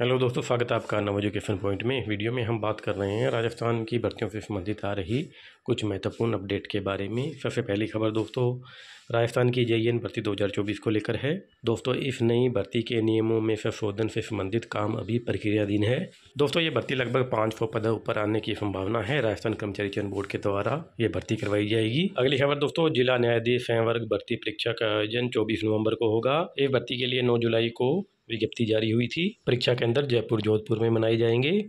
hello दोस्तों स्वागत है आपका नव एजुकेशन पॉइंट में वीडियो में हम बात कर रहे हैं राजस्थान की भर्तियों से संबंधित आ रही कुछ महत्वपूर्ण अपडेट के बारे में सबसे पहली खबर दोस्तों राजस्थान की जे भर्ती 2024 को लेकर है दोस्तों इस नई भर्ती के नियमों में संशोधन से संबंधित काम अभी प्रक्रियाधीन है दोस्तों ये भर्ती लगभग पाँच सौ पद ऊपर आने की संभावना है राजस्थान कर्मचारी चयन बोर्ड के द्वारा ये भर्ती करवाई जाएगी अगली खबर दोस्तों जिला न्यायाधीश संवर्ग भर्ती परीक्षा का आयोजन चौबीस नवम्बर को होगा इस भर्ती के लिए नौ जुलाई को विज्ञप्ति जारी हुई थी परीक्षा केंद्र जयपुर जोधपुर में मनाए जाएंगे